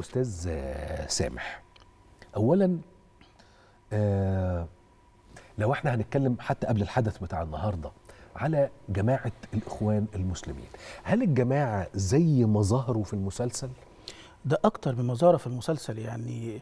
استاذ سامح اولا آه لو احنا هنتكلم حتى قبل الحدث بتاع النهارده على جماعه الاخوان المسلمين هل الجماعه زي ما ظهروا في المسلسل ده اكتر من ظهر في المسلسل يعني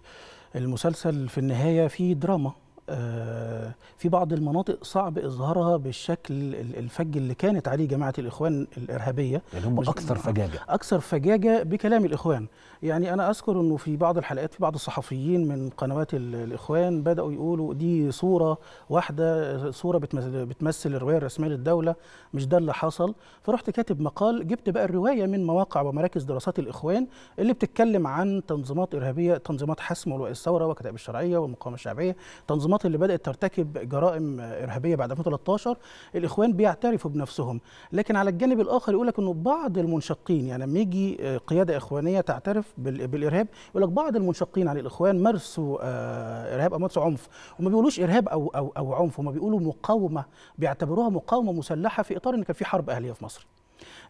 المسلسل في النهايه فيه دراما آه، في بعض المناطق صعب اظهارها بالشكل الفج اللي كانت عليه جماعه الاخوان الارهابيه يعني هم اكثر فجاجه اكثر فجاجه بكلام الاخوان يعني انا اذكر انه في بعض الحلقات في بعض الصحفيين من قنوات الاخوان بداوا يقولوا دي صوره واحده صوره بتمثل الروايه الرسميه للدوله مش ده اللي حصل فرحت كاتب مقال جبت بقى الروايه من مواقع ومراكز دراسات الاخوان اللي بتتكلم عن تنظيمات ارهابيه تنظيمات حسم والثوره وكتائب الشرعيه والمقاومه الشعبيه تنظيمات المنظمات اللي بدأت ترتكب جرائم إرهابية بعد 2013 الإخوان بيعترفوا بنفسهم لكن على الجانب الآخر يقول لك أنه بعض المنشقين يعني لما يجي قيادة إخوانية تعترف بالإرهاب يقول لك بعض المنشقين عن الإخوان مارسوا آه، إرهاب أو مارسوا عنف وما بيقولوش إرهاب أو, أو, أو عنف هم بيقولوا مقاومة بيعتبروها مقاومة مسلحة في إطار أن كان في حرب أهلية في مصر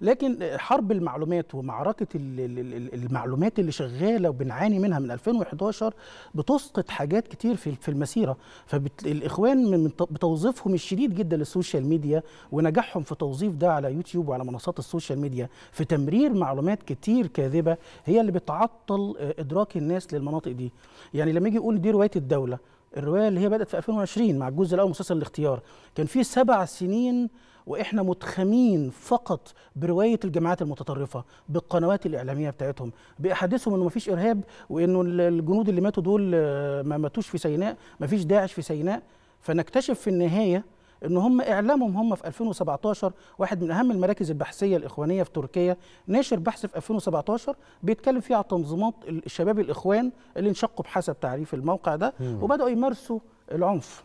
لكن حرب المعلومات ومعركه المعلومات اللي شغاله وبنعاني منها من 2011 بتسقط حاجات كتير في المسيره فالاخوان بتوظيفهم الشديد جدا للسوشيال ميديا ونجاحهم في توظيف ده على يوتيوب وعلى منصات السوشيال ميديا في تمرير معلومات كتير كاذبه هي اللي بتعطل آه، ادراك الناس للمناطق دي يعني لما يجي يقول دي روايه الدوله الروايه اللي هي بدات في 2020 مع الجزء الاول مسلسل الاختيار كان في سبع سنين واحنا متخمين فقط بروايه الجماعات المتطرفه بالقنوات الاعلاميه بتاعتهم باحاديثهم انه مفيش ارهاب وانه الجنود اللي ماتوا دول آه، ما ماتوش في سيناء مفيش داعش في سيناء فنكتشف في النهايه ان هم اعلامهم هم في 2017 واحد من اهم المراكز البحثيه الاخوانيه في تركيا نشر بحث في 2017 بيتكلم فيه على تنظيمات الشباب الاخوان اللي انشقوا بحسب تعريف الموقع ده وبداوا يمارسوا العنف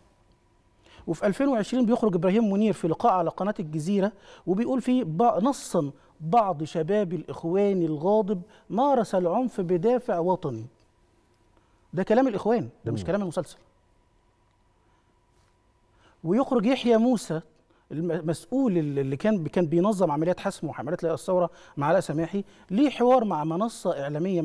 وفي 2020 بيخرج ابراهيم منير في لقاء على قناه الجزيره وبيقول فيه نصا بعض شباب الاخوان الغاضب مارس العنف بدافع وطني ده كلام الاخوان ده مش كلام المسلسل ويخرج يحيى موسى المسؤول اللي كان كان بينظم عمليات حسم وحملات الثوره مع علاء سماحي ليه حوار مع منصه اعلاميه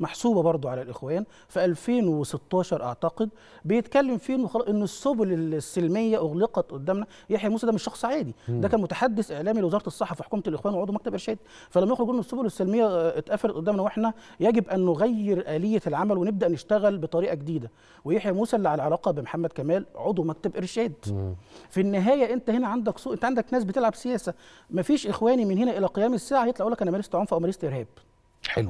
محسوبه برضو على الاخوان في 2016 اعتقد بيتكلم فيه انه ان السبل السلميه اغلقت قدامنا يحيى موسى ده مش شخص عادي ده كان متحدث اعلامي لوزاره الصحه في حكومه الاخوان وعضو مكتب ارشاد فلما يخرج ان السبل السلميه آه، اتقفلت قدامنا واحنا يجب ان نغير اليه العمل ونبدا نشتغل بطريقه جديده ويحيى موسى اللي على علاقه بمحمد كمال عضو مكتب ارشاد في النهايه انت هنا عندك سوق انت عندك ناس بتلعب سياسه مفيش اخواني من هنا الى قيام الساعه هيطلع يقول لك انا مارست عنف او مارست ارهاب حلو